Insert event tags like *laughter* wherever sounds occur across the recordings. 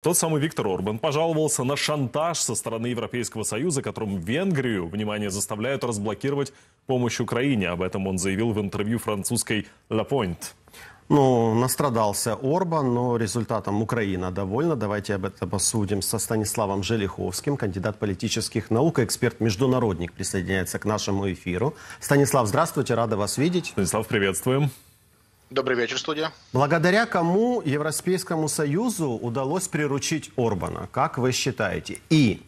Тот самый Виктор Орбан пожаловался на шантаж со стороны Европейского Союза, которым Венгрию, внимание, заставляют разблокировать помощь Украине. Об этом он заявил в интервью французской «La Point». Ну, настрадался Орбан, но результатом Украина довольна. Давайте об этом посудим со Станиславом Желиховским, кандидат политических наук, эксперт-международник, присоединяется к нашему эфиру. Станислав, здравствуйте, рада вас видеть. Станислав, приветствуем. Добрый вечер, студия. Благодаря кому Европейскому Союзу удалось приручить Орбана, как вы считаете? И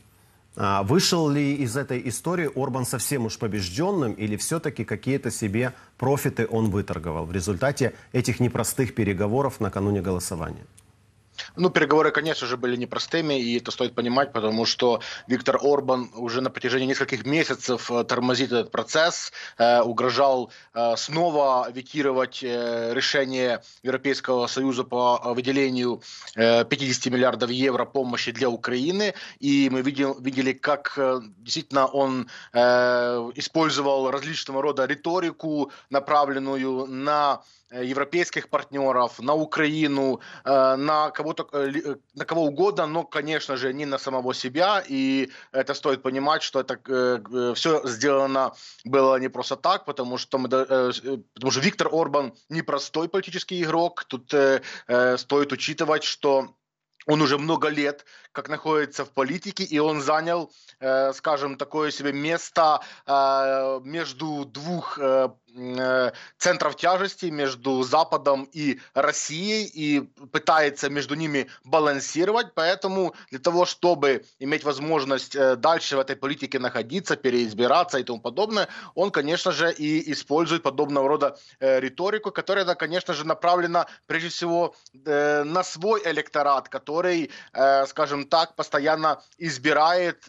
а, вышел ли из этой истории Орбан совсем уж побежденным или все-таки какие-то себе профиты он выторговал в результате этих непростых переговоров накануне голосования? Ну, переговоры, конечно же, были непростыми, и это стоит понимать, потому что Виктор Орбан уже на протяжении нескольких месяцев э, тормозит этот процесс, э, угрожал э, снова ветировать э, решение Европейского Союза по э, выделению 50 э, миллиардов евро помощи для Украины, и мы видел, видели, как действительно он использовал различного рода риторику, направленную на европейских партнеров, на Украину, на кого-то Э, э, на кого угодно, но, конечно же, не на самого себя. И это стоит понимать, что это э, э все сделано было не просто так, потому что, мы, э, потому что Виктор Орбан непростой политический игрок. Тут э, стоит учитывать, что он уже много лет как находится в политике, и он занял, э, скажем, такое себе место э, между двух Э, центров тяжести между Западом и Россией и пытается между ними балансировать. Поэтому для того, чтобы иметь возможность э, дальше в этой политике находиться, переизбираться и тому подобное, он, конечно же, и использует подобного рода э, риторику, которая, конечно же, направлена прежде всего на свой электорат, который, скажем так, постоянно избирает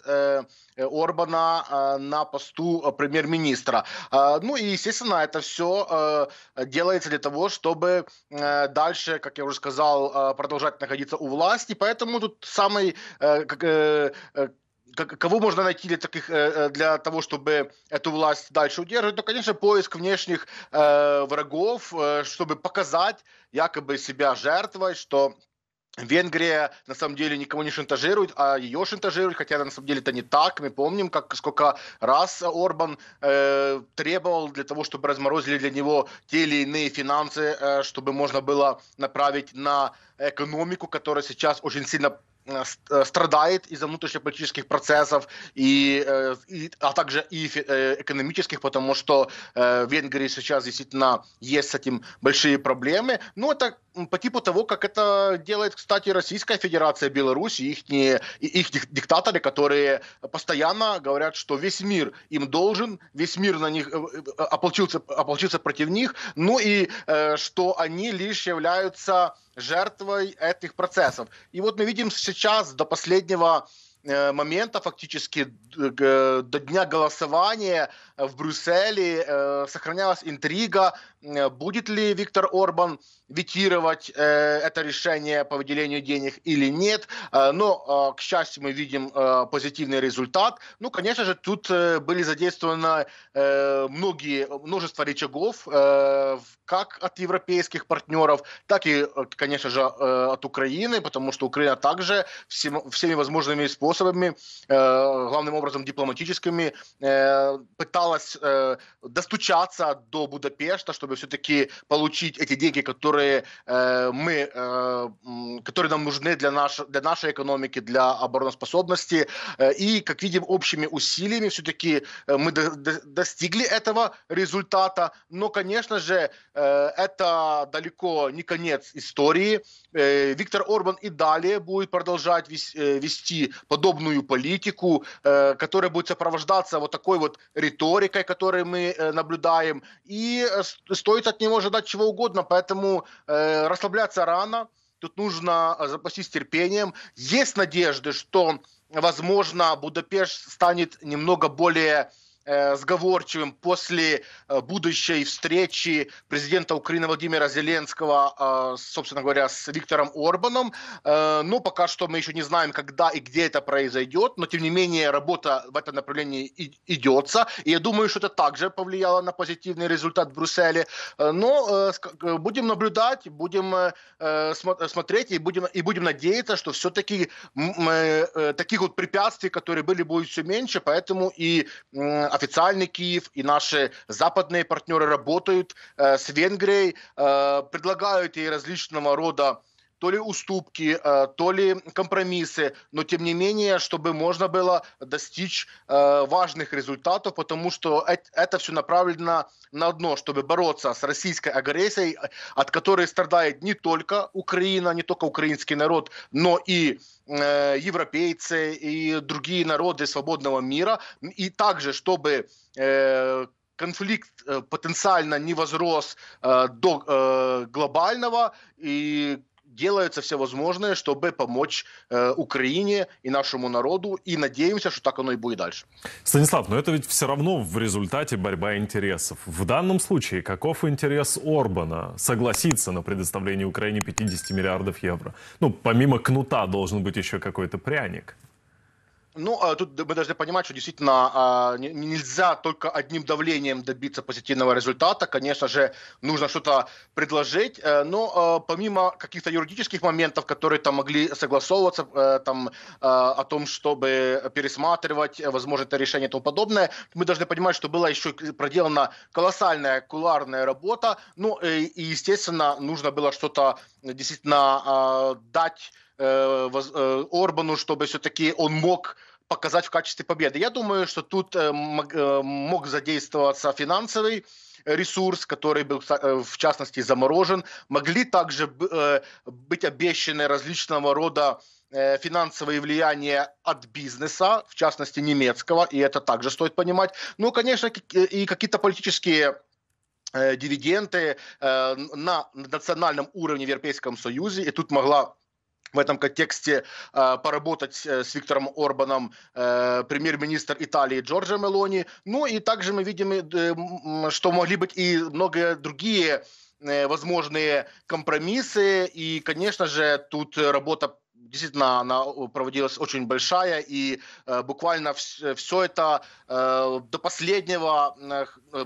Орбана на посту премьер-министра. А, ну и, естественно, безусловно, это все э, делается для того, чтобы э, дальше, как я уже сказал, э, продолжать находиться у власти. Поэтому тут самый э, как, э, э кого можно найти для таких э, э, для того, чтобы эту власть дальше удерживать, то, ну, конечно, поиск внешних э, врагов, э, чтобы показать якобы себя жертвой, что Венгрия на самом деле никого не шантажирует, а ее шантажируют, хотя на самом деле это не так. Мы помним, как сколько раз Орбан э, требовал для того, чтобы разморозили для него те или иные финансы, э, чтобы можно было направить на экономику, которая сейчас очень сильно э, э, страдает из-за внутреннеполитических процессов, и, э, и, а также и экономических, потому что в Венгрии сейчас действительно есть с этим большие проблемы. Но это по типу того, как это делает, кстати, Российская Федерация, Беларусь и их, не, их диктаторы, которые постоянно говорят, что весь мир им должен, весь мир на них э, э, ополчился, ополчился против них, ну и э, что они лишь являются жертвой этих процессов. И вот мы видим сейчас до последнего Э, момента фактически до дня голосования в Брюсселе э, сохранялась интрига, будет ли Виктор Орбан ветировать э, это решение по выделению денег или нет. Но, к счастью, мы видим позитивный результат. Ну, конечно же, тут были задействованы многие, множество рычагов, как от европейских партнеров, так и, конечно же, от Украины, потому что Украина также всеми возможными способами способами, э, главным образом дипломатическими, э, пыталась э, достучаться до Будапешта, чтобы все-таки получить эти деньги, которые мы, которые нам нужны для, наш, для нашей экономики, для обороноспособности. И, как видим, общими усилиями все-таки мы достигли этого результата. Но, конечно же, это далеко не конец истории. Виктор Орбан и далее будет продолжать вести подобные подобную политику, э, которая будет сопровождаться вот такой вот риторикой, которую мы э, наблюдаем. И э, стоит от него ожидать чего угодно, поэтому расслабляться рано, тут нужно запастись терпением. Есть надежды, что, возможно, Будапешт станет немного более Э, сговорчивым после э, будущей встречи президента Украины Владимира Зеленского, э, собственно говоря, с Виктором Орбаном. но ну, пока что мы еще не знаем, когда и где это произойдет, но тем не менее работа в этом направлении идется. И я думаю, что это также повлияло на позитивный результат в Брюсселе. Но будем наблюдать, будем смотреть и будем, и будем надеяться, что все-таки таких вот препятствий, которые были, будет все меньше, поэтому и официальный Киев и наши западные партнеры работают э, с Венгрией, э, предлагают ей различного рода то ли уступки, э, то ли компромиссы, но тем не менее, чтобы можно было достичь э, важных результатов, потому что это все направлено на одно, чтобы бороться с российской агрессией, от которой страдает не только Украина, не только украинский народ, но и э, европейцы и другие народы свободного мира, и также, чтобы конфликт потенциально не возрос до глобального и делается все возможное, чтобы помочь э, Украине и нашему народу, и надеемся, что так оно и будет дальше. Станислав, но это ведь все равно в результате борьба интересов. В данном случае каков интерес Орбана согласиться на предоставление Украине 50 миллиардов евро? Ну, помимо кнута должен быть еще какой-то пряник. Ну, а тут мы должны понимать, что действительно а, нельзя только одним давлением добиться позитивного результата. Конечно же, нужно что-то предложить, э, но э, помимо каких-то юридических моментов, которые там могли согласовываться, э, там, о том, чтобы пересматривать, возможно, это решение и тому подобное, мы должны понимать, что была еще проделана колоссальная куларная работа, ну и, естественно, нужно было что-то действительно а, дать Э, э, Орбану, чтобы все-таки он мог показать в качестве победы. Я думаю, что тут э, мог задействоваться финансовый ресурс, который был в частности заморожен. Могли также быть обещаны различного рода финансовые влияния от бизнеса, в частности немецкого, и это также стоит понимать. Ну, конечно, и какие-то политические дивиденды на национальном уровне в Европейском Союзе, и тут могла в этом контексте э, поработать э, с Виктором Орбаном э, премьер-министр Италии Джорджо Мелони. Ну и также мы видим, э, э что могли быть и многие другие э, возможные компромиссы. И, конечно же, тут работа действительно она проводилась очень большая, и э, буквально все, все это э, до последнего э, э,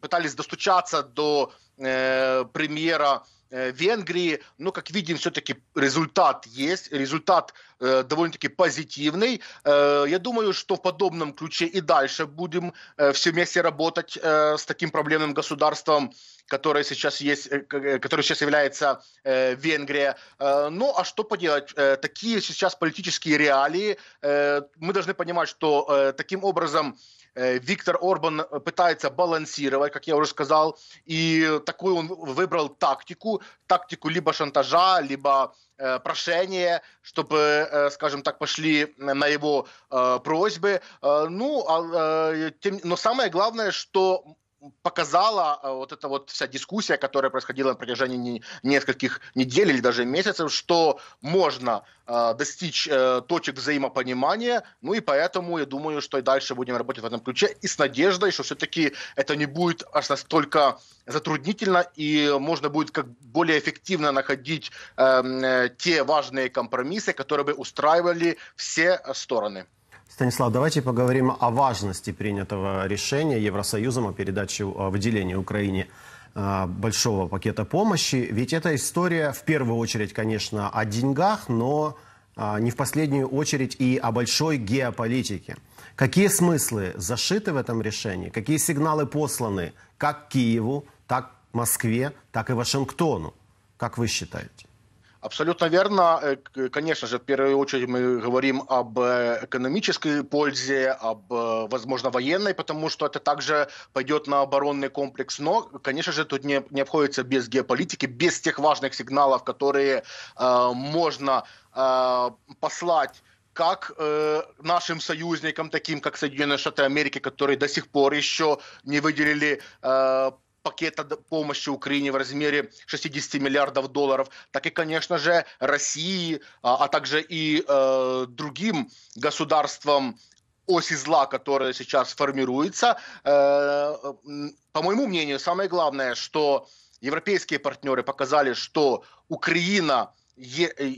пытались достучаться до э, премьера Э, Венгрии, но, как видим, все-таки результат есть, результат э, довольно-таки позитивный. Э, я думаю, что в подобном ключе и дальше будем э, все вместе работать э, с таким проблемным государством, которое сейчас есть, э, э которое сейчас является э, Венгрия. Э, ну, а что поделать? Э, такие сейчас политические реалии. Э, мы должны понимать, что э, таким образом Э, Виктор Орбан э, пытается балансировать, как я уже сказал, и такую он выбрал тактику, тактику либо шантажа, либо э, прошения, чтобы, э, скажем так, пошли на его э, просьбы. Э, ну, а, э, тем, но самое главное, что показала э, вот эта вот вся дискуссия, которая происходила на протяжении нескольких недель или даже месяцев, что можно э, достичь э, точек взаимопонимания, ну и поэтому я думаю, что и дальше будем работать в этом ключе и с надеждой, что все-таки это не будет аж настолько затруднительно и можно будет как более эффективно находить эм, э, те важные компромиссы, которые бы устраивали все стороны. Станислав, давайте поговорим о важности принятого решения Евросоюзом о передаче э, выделения Украине э, большого пакета помощи. Ведь эта история в первую очередь, конечно, о деньгах, но э, не в последнюю очередь и о большой геополитике. Какие смыслы зашиты в этом решении? Какие сигналы посланы как Киеву, так Москве, так и Вашингтону? Как вы считаете? Абсолютно верно. Э, конечно же, в первую очередь мы говорим об э, экономической пользе, об, э, возможно, военной, потому что это также пойдет на оборонный комплекс. Но, конечно же, тут не, не обходится без геополитики, без тех важных сигналов, которые э, можно э, послать как э, нашим союзникам, таким как Соединенные Штаты Америки, которые до сих пор еще не выделили э, пакета помощи Украине в размере 60 миллиардов долларов, так и, конечно же, России, а, а также и э, другим государствам оси зла, которая сейчас формируется. Э, по моему мнению, самое главное, что европейские партнеры показали, что Украина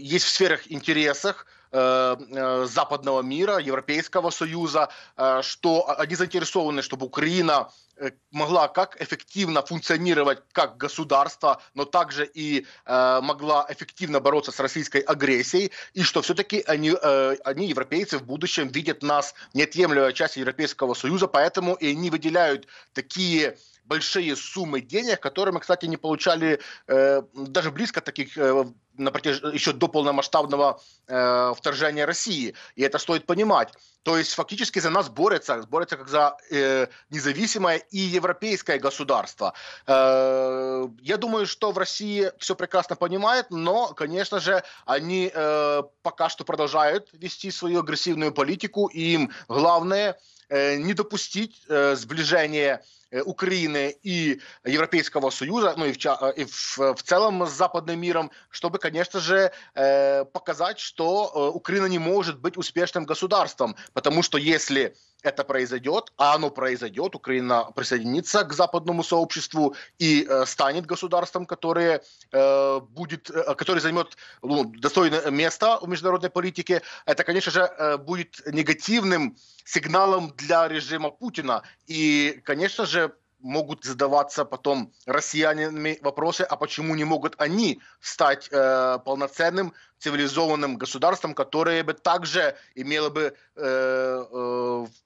есть в сферах интересах э, э, западного мира, Европейского Союза, э, что они заинтересованы, чтобы Украина Э, могла как эффективно функционировать как государство, но также и э, могла эффективно бороться с российской агрессией, и что все-таки они, э, они, европейцы, в будущем видят нас неотъемлемой частью Европейского Союза, поэтому и они выделяют такие большие суммы денег, которые мы, кстати, не получали э, даже близко таких э, на протяж... еще до полномасштабного э, вторжения России. И это стоит понимать. То есть фактически за нас борется борется как за э, независимое и европейское государство. Э, я думаю, что в России все прекрасно понимают, но, конечно же, они э, пока что продолжают вести свою агрессивную политику, и им главное – Э, не допустить э, сближения э, Украины и Европейского Союза, ну и в, и в, в целом с западным миром, чтобы, конечно же, показать, что Украина не может быть успешным государством, потому что если это произойдет, а оно произойдет, Украина присоединится к западному сообществу и э, станет государством, которое э, будет, э, которое займет ну, достойное место в международной политике, это, конечно же, э, будет негативным сигналом для режима Путина. И, конечно же, могут задаваться потом россиянами вопросы, а почему не могут они стать э, полноценным цивилизованным государством, которое бы также имело бы э,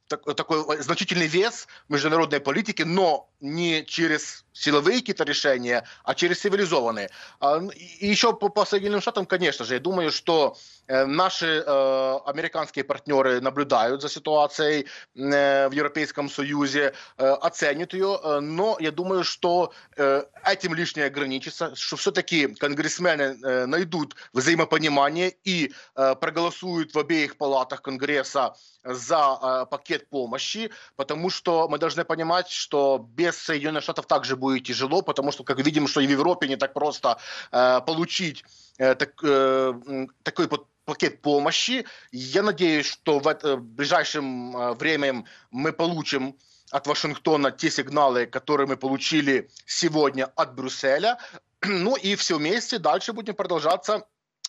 э, такой значительный вес в международной политике, но не через силовые какие-то решения, а через цивилизованные. А, ну, и еще по, по Соединенным Штатам, конечно же, я думаю, что э, наши э, американские партнеры наблюдают за ситуацией э, в Европейском Союзе, э, оценят ее, э, но я думаю, что э, этим лишнее ограничится, что все-таки конгрессмены э, найдут взаимопонимание внимание и э, проголосуют в обеих палатах Конгресса за э, пакет помощи, потому что мы должны понимать, что без Соединенных Штатов также будет тяжело, потому что, как видим, что и в Европе не так просто э, получить э, так, э, такой вот пакет помощи. Я надеюсь, что в, это, в э, ближайшем э, времени мы получим от Вашингтона те сигналы, которые мы получили сегодня от Брюсселя. *clears throat* Ну и все вместе дальше будем продолжаться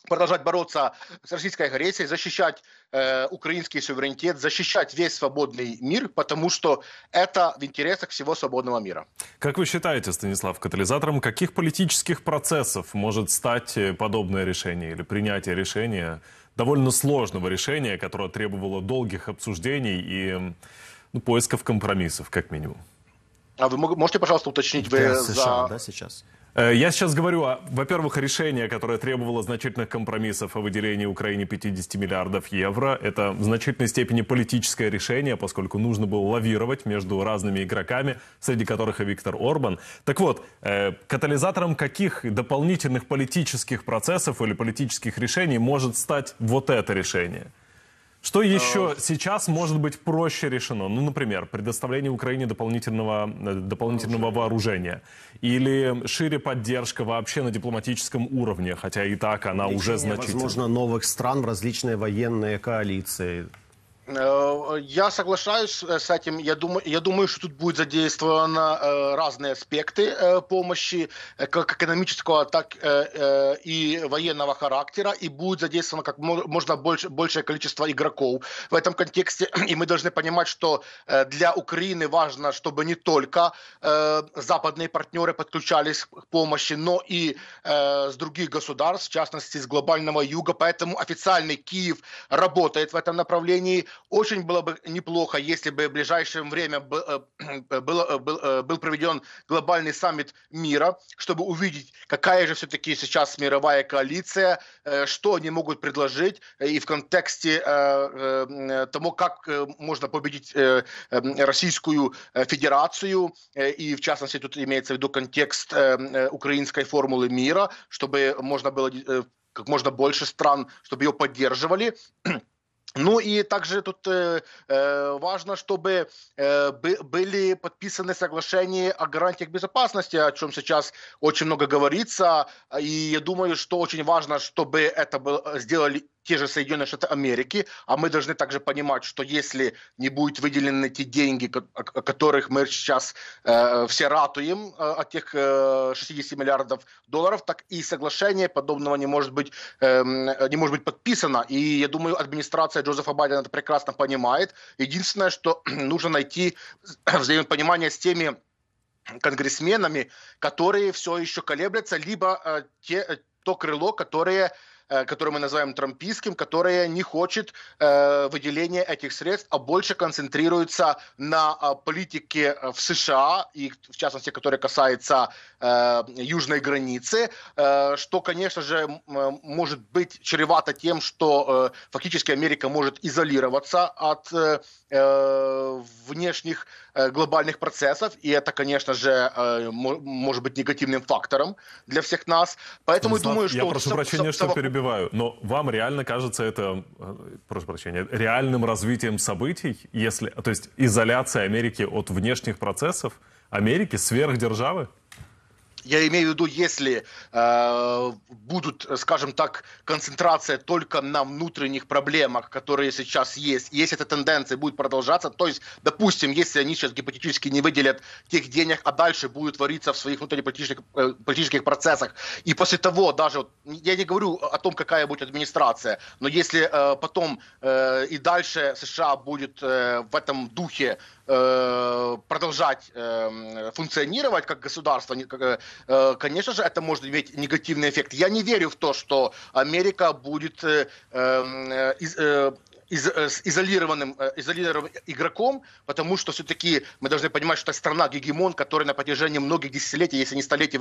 продолжать бороться с российской агрессией, защищать э, украинский суверенитет, защищать весь свободный мир, потому что это в интересах всего свободного мира. Как вы считаете, Станислав, катализатором каких политических процессов может стать э, подобное решение или принятие решения, довольно сложного решения, которое требовало долгих обсуждений и ну, поисков компромиссов, как минимум? А вы можете, пожалуйста, уточнить, вы да, за... США, да, сейчас? Э, я сейчас говорю, во-первых, решение, которое требовало значительных компромиссов о выделении Украине 50 миллиардов евро. Это в значительной степени политическое решение, поскольку нужно было лавировать между разными игроками, среди которых и Виктор Орбан. Так вот, э, катализатором каких дополнительных политических процессов или политических решений может стать вот это решение? Что э, еще сейчас может быть проще решено? Ну, например, предоставление Украине дополнительного, э, дополнительного вооружения. Или шире поддержка вообще на дипломатическом уровне, хотя и так она Лечение, уже значительна. Возможно, новых стран в различные военные коалиции. Э, я соглашаюсь э, с этим. Я думаю, я думаю, что тут будут задействованы э, разные аспекты помощи, как экономического, так и военного характера, и будет задействовано как можно больше, большее количество игроков. В этом контексте *clears throat* и мы должны понимать, что для Украины важно, чтобы не только западные партнеры подключались к помощи, но и с других государств, в частности, с глобального юга. Поэтому официальный Киев работает в этом направлении. Очень было бы неплохо, если бы в ближайшее время э, *clears throat* э, э, был, был, был проведен глобальный саммит мира, чтобы увидеть, какая же все-таки сейчас мировая коалиция, что они могут предложить и в контексте того, как можно победить эм, Российскую Федерацию, и в частности тут имеется в виду контекст украинской формулы мира, чтобы можно было как можно больше стран, чтобы ее поддерживали. *clears throat* Ну и также тут э, важно, чтобы э, были подписаны соглашения о гарантиях безопасности, о чем сейчас очень много говорится. И я думаю, что очень важно, чтобы это было, сделали те же Соединенные Штаты Америки, а мы должны также понимать, что если не будет выделены те деньги, о которых мы сейчас э, все ратуем, э, от тех э, 60 миллиардов долларов, так и соглашение подобного не может быть, э, не может быть подписано. И я думаю, администрация Джозефа Байдена это прекрасно понимает. Единственное, что *clears throat* нужно найти *clears throat* взаимопонимание с теми конгрессменами, которые все еще колеблятся, либо э, те, э, то крыло, которое Э, который мы называем трампийским, которая не хочет э, выделения этих средств, а больше концентрируется на а, политике э, в США, и в частности, которая касается южной границы, что, конечно же, может быть чревато тем, что фактически Америка может изолироваться от внешних глобальных процессов, и это, конечно же, может быть негативным фактором для всех нас. Поэтому я думаю, что... Я прошу прощения, что перебил перебиваю, но вам реально кажется это, э, прошу прощения, реальным развитием событий, если, то есть изоляция Америки от внешних процессов Америки сверхдержавы? я имею в виду, если э, будут, скажем так, концентрация только на внутренних проблемах, которые сейчас есть, и если эта тенденция будет продолжаться, то есть, допустим, если они сейчас гипотетически не выделят тех денег, а дальше будут твориться в своих внутренних э, политических процессах, и после того даже, я не говорю о том, какая будет администрация, но если э, потом э, и дальше США будет э, в этом духе Э, продолжать э, функционировать как государство, как, э, э, конечно же, это может иметь негативный эффект. Я не верю в то, что Америка будет э, эм, э, из, э, с изолированным, изолированным игроком, потому что все-таки мы должны понимать, что это страна-гегемон, которая на протяжении многих десятилетий, если не столетий,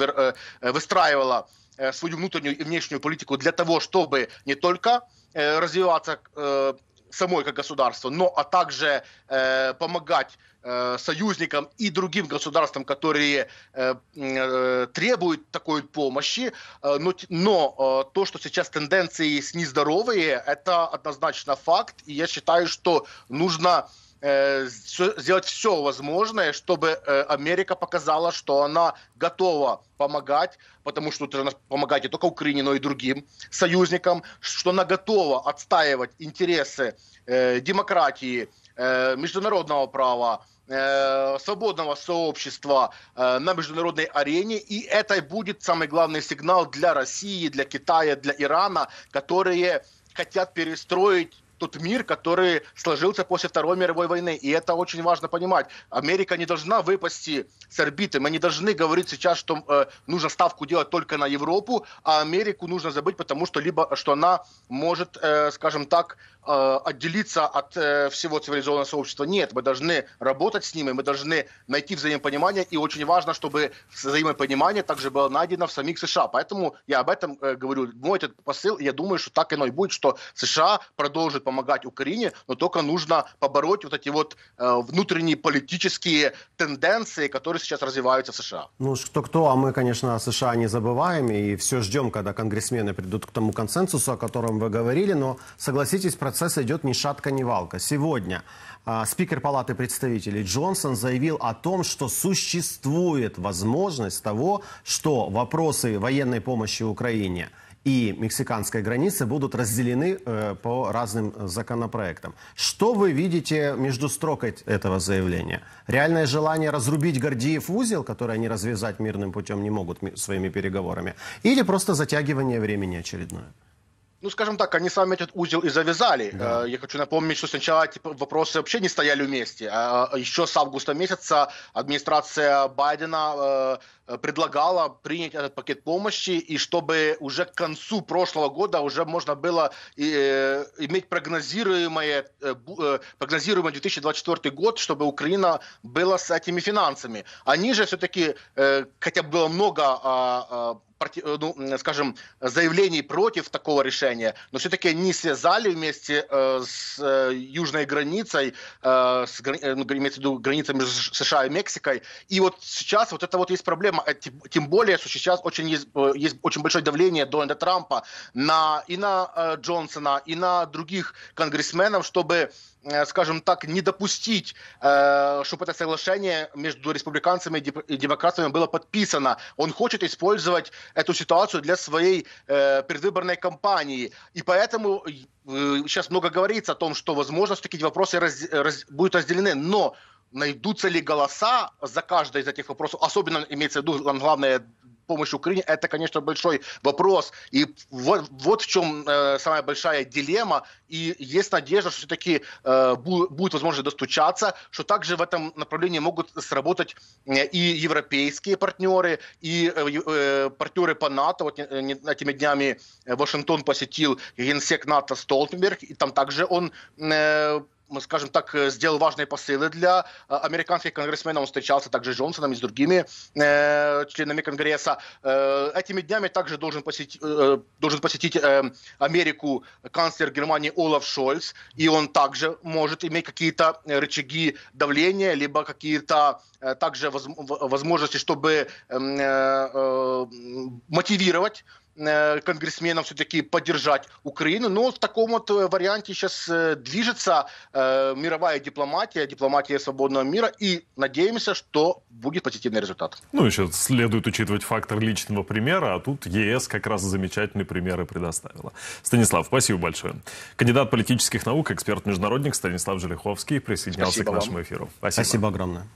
выстраивала свою внутреннюю и внешнюю политику для того, чтобы не только развиваться самой как государству, но а также э, помогать э, союзникам и другим государствам, которые э, э, требуют такой помощи. Э, но но э, то, что сейчас тенденции нездоровые, это однозначно факт, и я считаю, что нужно э, Э, сделать все возможное, чтобы э, Америка показала, что она готова помогать, потому что помогать не только Украине, но и другим союзникам, что она готова отстаивать интересы э, демократии, международного права, свободного сообщества на международной арене. И это будет самый главный сигнал для России, для Китая, для Ирана, которые хотят перестроить тот мир, который сложился после Второй мировой войны. И это очень важно понимать. Америка не должна выпасти с орбиты. Мы не должны говорить сейчас, что э, нужно ставку делать только на Европу, а Америку нужно забыть, потому что либо что она может, э, скажем так, э, отделиться от э, всего цивилизованного сообщества. Нет, мы должны работать с ними, мы должны найти взаимопонимание, и очень важно, чтобы взаимопонимание также было найдено в самих США. Поэтому я об этом э, говорю. Мой этот посыл, я думаю, что так оно и будет, что США продолжит помогать Украине, но только нужно побороть вот эти вот э, внутренние политические тенденции, которые сейчас развиваются в США. Ну, что-кто, а мы, конечно, о США не забываем и все ждем, когда конгрессмены придут к тому консенсусу, о котором вы говорили, но согласитесь, процесс идет ни шатка, ни валка. Сегодня э, спикер Палаты представителей Джонсон заявил о том, что существует возможность того, что вопросы военной помощи Украине – и мексиканской границы будут разделены э, по разным э, законопроектам. Что вы видите между строк этого заявления? Реальное желание разрубить Гордиев узел, который они развязать мирным путем не могут своими переговорами, или просто затягивание времени очередное? Ну, скажем так, они сами этот узел и завязали. Да. Э, я хочу напомнить, что сначала эти типа, вопросы вообще не стояли вместе. А, а еще с августа месяца администрация Байдена э, предлагала принять этот пакет помощи, и чтобы уже к концу прошлого года уже можно было э, иметь прогнозируемое, прогнозируемый 2024 год, чтобы Украина была с этими финансами. Они же все-таки, хотя было много а, Э, ну, скажем, заявлений против такого решения, но все-таки не связали вместе э, с э, южной границей, с, ну, имеется в виду границей между США и Мексикой. И вот сейчас вот это вот есть проблема, тем более, что сейчас очень есть, есть очень большое давление Дональда Трампа на, и на Джонсона, и на других конгрессменов, чтобы Э, скажем так, не допустить, э, чтобы это соглашение между республиканцами и демократами было подписано. Он хочет использовать эту ситуацию для своей э, предвыборной кампании. И поэтому сейчас много говорится о том, что, возможно, все-таки эти вопросы раз, раз, будут разделены. Но найдутся ли голоса за каждый из этих вопросов, особенно имеется в виду главное помощь Украине, это, конечно, большой вопрос. И вот, вот в чем э, самая большая дилемма. И есть надежда, что все-таки э, будет возможность достучаться, что также в этом направлении могут сработать э, и европейские партнеры, и э, э партнеры по НАТО. Вот не, э, не, этими днями Вашингтон посетил генсек НАТО Столтенберг, и там также он э, мы, скажем так, э, сделал важные посылы для э, американских конгрессменов. Он встречался также с Джонсоном и с другими э, членами Конгресса. Э, этими днями также должен посетить, э, должен посетить э, Америку канцлер Германии Олаф Шольц. И он также может иметь какие-то э, рычаги давления, либо какие-то э, также воз, возможности, чтобы эм, э, э, мотивировать Э, конгрессменам все-таки поддержать Украину. Но в таком вот э, варианте сейчас э, движется мировая дипломатия, дипломатия свободного мира, и надеемся, что будет позитивный результат. Ну, еще следует учитывать фактор личного примера, а тут ЕС как раз замечательные примеры предоставила. Станислав, спасибо большое. Кандидат политических наук, эксперт-международник Станислав Желиховский присоединялся спасибо к нашему вам. эфиру. Спасибо. спасибо огромное.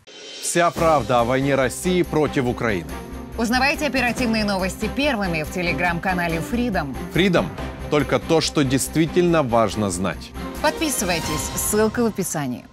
Вся правда о войне России против Украины. Узнавайте оперативные новости первыми в телеграм-канале Freedom. Freedom – только то, что действительно важно знать. Подписывайтесь, ссылка в описании.